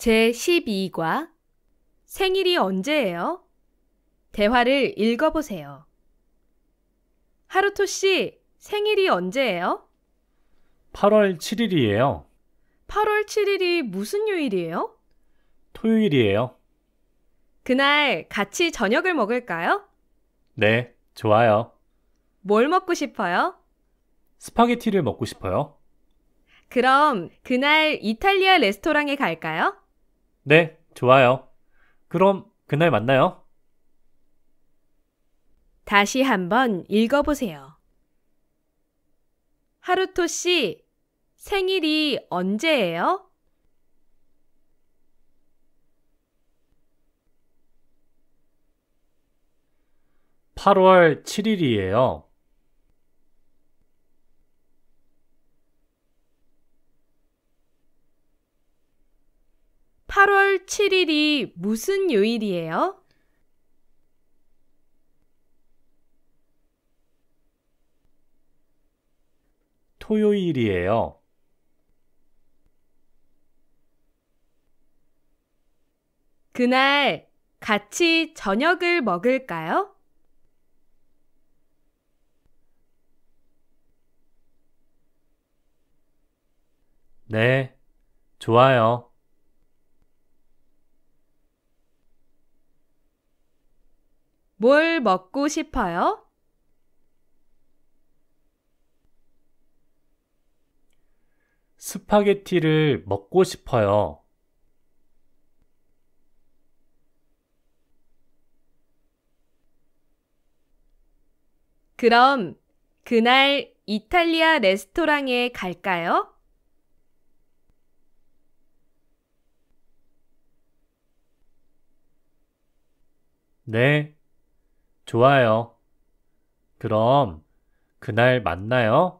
제12과 생일이 언제예요? 대화를 읽어보세요. 하루토 씨, 생일이 언제예요? 8월 7일이에요. 8월 7일이 무슨 요일이에요? 토요일이에요. 그날 같이 저녁을 먹을까요? 네, 좋아요. 뭘 먹고 싶어요? 스파게티를 먹고 싶어요. 그럼 그날 이탈리아 레스토랑에 갈까요? 네, 좋아요. 그럼 그날 만나요. 다시 한번 읽어보세요. 하루토 씨, 생일이 언제예요? 팔월 7일이에요. 8월 7일이 무슨 요일이에요? 토요일이에요. 그날 같이 저녁을 먹을까요? 네, 좋아요. 뭘 먹고 싶어요? 스파게티를 먹고 싶어요. 그럼 그날 이탈리아 레스토랑에 갈까요? 네, 좋아요. 그럼 그날 만나요.